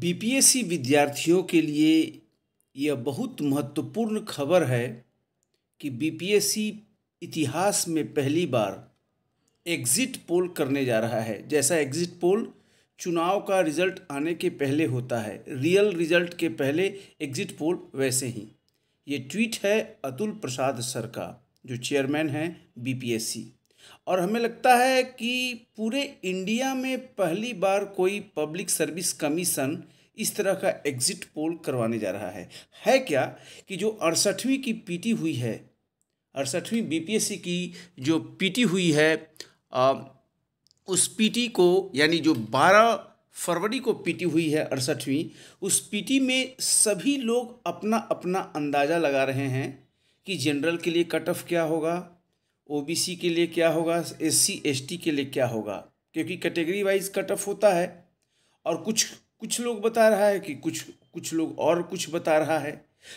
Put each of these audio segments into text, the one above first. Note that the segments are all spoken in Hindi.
बीपीएससी विद्यार्थियों के लिए यह बहुत महत्वपूर्ण खबर है कि बीपीएससी इतिहास में पहली बार एग्ज़िट पोल करने जा रहा है जैसा एग्ज़िट पोल चुनाव का रिजल्ट आने के पहले होता है रियल रिजल्ट के पहले एग्ज़िट पोल वैसे ही ये ट्वीट है अतुल प्रसाद सर का जो चेयरमैन हैं बीपीएससी और हमें लगता है कि पूरे इंडिया में पहली बार कोई पब्लिक सर्विस कमीशन इस तरह का एग्जिट पोल करवाने जा रहा है है क्या कि जो अड़सठवीं की पीटी हुई है अड़सठवीं बीपीएससी की जो पीटी हुई है आ, उस पीटी को यानी जो बारह फरवरी को पीटी हुई है अड़सठवीं उस पीटी में सभी लोग अपना अपना अंदाज़ा लगा रहे हैं कि जनरल के लिए कट ऑफ क्या होगा ओबीसी के लिए क्या होगा एससी एसटी के लिए क्या होगा क्योंकि कैटेगरी वाइज कट ऑफ होता है और कुछ कुछ लोग बता रहा है कि कुछ कुछ लोग और कुछ बता रहा है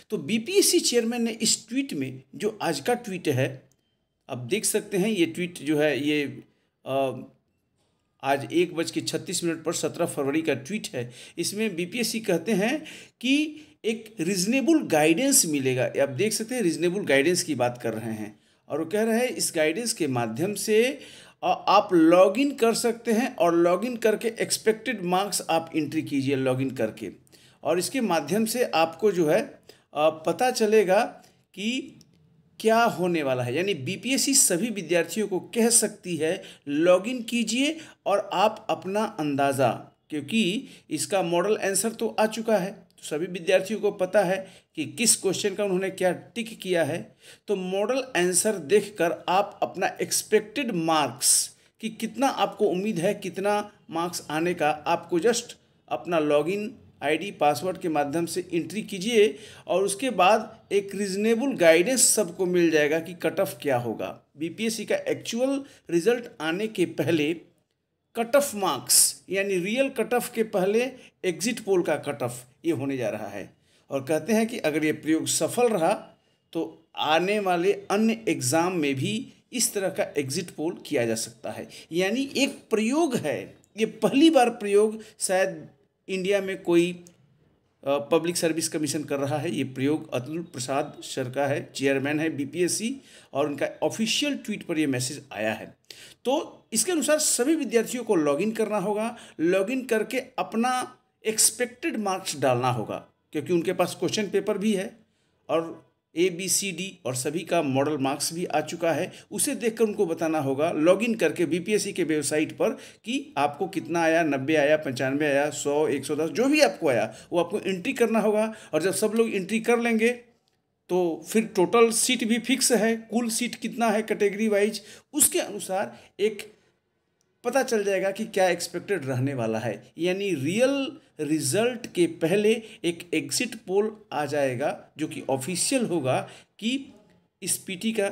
तो बीपीएससी चेयरमैन ने इस ट्वीट में जो आज का ट्वीट है आप देख सकते हैं ये ट्वीट जो है ये आ, आज एक बज के छत्तीस मिनट पर सत्रह फरवरी का ट्वीट है इसमें बीपीएससी कहते हैं कि एक रीजनेबल गाइडेंस मिलेगा आप देख सकते हैं रीजनेबल गाइडेंस की बात कर रहे हैं और वो कह रहे हैं इस गाइडेंस के माध्यम से आप लॉगिन कर सकते हैं और लॉगिन करके एक्सपेक्टेड मार्क्स आप इंट्री कीजिए लॉगिन करके और इसके माध्यम से आपको जो है पता चलेगा कि क्या होने वाला है यानी बीपीएससी सभी विद्यार्थियों को कह सकती है लॉगिन कीजिए और आप अपना अंदाज़ा क्योंकि इसका मॉडल आंसर तो आ चुका है सभी विद्यार्थियों को पता है कि किस क्वेश्चन का उन्होंने क्या टिक किया है तो मॉडल आंसर देखकर आप अपना एक्सपेक्टेड मार्क्स कि कितना आपको उम्मीद है कितना मार्क्स आने का आपको जस्ट अपना लॉगिन आईडी पासवर्ड के माध्यम से एंट्री कीजिए और उसके बाद एक रिजनेबल गाइडेंस सबको मिल जाएगा कि कट ऑफ क्या होगा बीपीएससी का एक्चुअल रिजल्ट आने के पहले कट ऑफ मार्क्स यानी रियल कट ऑफ के पहले एग्जिट पोल का कट ऑफ ये होने जा रहा है और कहते हैं कि अगर ये प्रयोग सफल रहा तो आने वाले अन्य एग्ज़ाम में भी इस तरह का एग्जिट पोल किया जा सकता है यानी एक प्रयोग है ये पहली बार प्रयोग शायद इंडिया में कोई पब्लिक सर्विस कमीशन कर रहा है ये प्रयोग अतुल प्रसाद सर का है चेयरमैन है बीपीएससी और उनका ऑफिशियल ट्वीट पर यह मैसेज आया है तो इसके अनुसार सभी विद्यार्थियों को लॉगिन करना होगा लॉगिन करके अपना एक्सपेक्टेड मार्क्स डालना होगा क्योंकि उनके पास क्वेश्चन पेपर भी है और ए बी सी डी और सभी का मॉडल मार्क्स भी आ चुका है उसे देखकर उनको बताना होगा लॉगिन करके बीपीएससी के वेबसाइट पर कि आपको कितना आया नब्बे आया पंचानवे आया सौ एक सौ दस जो भी आपको आया वो आपको एंट्री करना होगा और जब सब लोग एंट्री कर लेंगे तो फिर टोटल सीट भी फिक्स है कुल सीट कितना है कैटेगरी वाइज उसके अनुसार एक पता चल जाएगा कि क्या एक्सपेक्टेड रहने वाला है यानी रियल रिजल्ट के पहले एक एग्जिट पोल आ जाएगा जो कि ऑफिशियल होगा कि इस पीटी का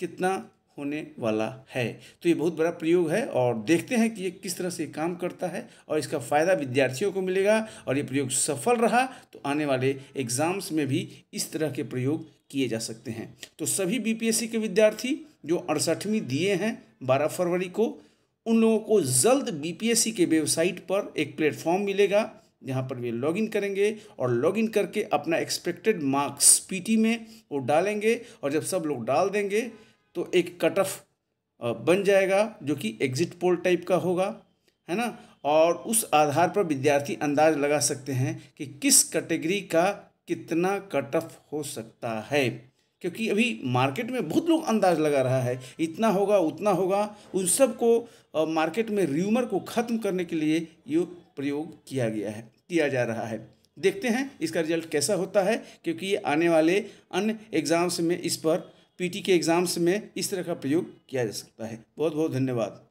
कितना होने वाला है तो ये बहुत बड़ा प्रयोग है और देखते हैं कि ये किस तरह से काम करता है और इसका फ़ायदा विद्यार्थियों को मिलेगा और ये प्रयोग सफल रहा तो आने वाले एग्ज़ाम्स में भी इस तरह के प्रयोग किए जा सकते हैं तो सभी बीपीएससी के विद्यार्थी जो अड़सठवीं दिए हैं बारह फरवरी को उन लोगों को जल्द बीपीएससी के वेबसाइट पर एक प्लेटफॉर्म मिलेगा जहाँ पर वे लॉगिन करेंगे और लॉगिन करके अपना एक्सपेक्टेड मार्क्स पी में वो डालेंगे और जब सब लोग डाल देंगे तो एक कट ऑफ बन जाएगा जो कि एग्जिट पोल टाइप का होगा है ना और उस आधार पर विद्यार्थी अंदाज लगा सकते हैं कि किस कैटेगरी का कितना कट ऑफ हो सकता है क्योंकि अभी मार्केट में बहुत लोग अंदाज लगा रहा है इतना होगा उतना होगा उन सब को मार्केट में र्यूमर को ख़त्म करने के लिए ये प्रयोग किया गया है किया जा रहा है देखते हैं इसका रिजल्ट कैसा होता है क्योंकि ये आने वाले अन्य एग्ज़ाम्स में इस पर पीटी के एग्ज़ाम्स में इस तरह का प्रयोग किया जा सकता है बहुत बहुत धन्यवाद